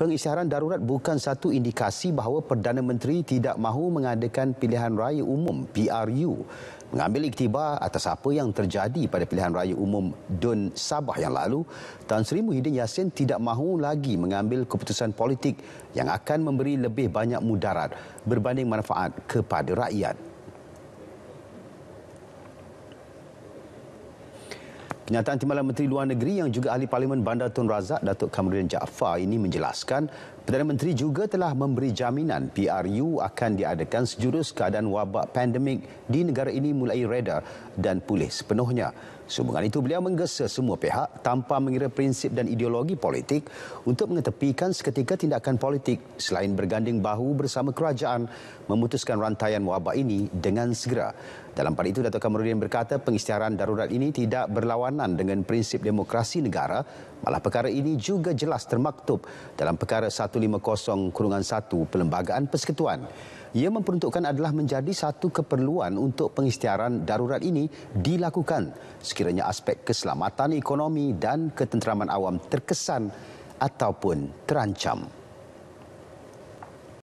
pengisytiharan darurat bukan satu indikasi bahawa Perdana Menteri tidak mahu mengadakan pilihan raya umum PRU mengambil iktibar atas apa yang terjadi pada pilihan raya umum Dun Sabah yang lalu Tan Sri Muhyiddin Yassin tidak mahu lagi mengambil keputusan politik yang akan memberi lebih banyak mudarat berbanding manfaat kepada rakyat Pernyataan Timbalan Menteri Luar Negeri yang juga ahli Parlimen Bandar Tun Razak, Datuk Kamarudin Jaafar ini menjelaskan Perdana Menteri juga telah memberi jaminan PRU akan diadakan sejurus keadaan wabak pandemik di negara ini mulai reda dan pulih sepenuhnya. Sehubungan itu beliau menggesa semua pihak tanpa mengira prinsip dan ideologi politik untuk mengetepikan seketika tindakan politik selain berganding bahu bersama kerajaan memutuskan rantaian wabak ini dengan segera. Dalam pada itu, Datuk Kamarudin berkata pengisytiharan darurat ini tidak berlawanan dengan prinsip demokrasi negara. Malah perkara ini juga jelas termaktub dalam perkara 150-1 Perlembagaan Persekutuan. Ia memperuntukkan adalah menjadi satu keperluan untuk pengisytiharan darurat ini dilakukan sekiranya aspek keselamatan ekonomi dan ketenteraman awam terkesan ataupun terancam.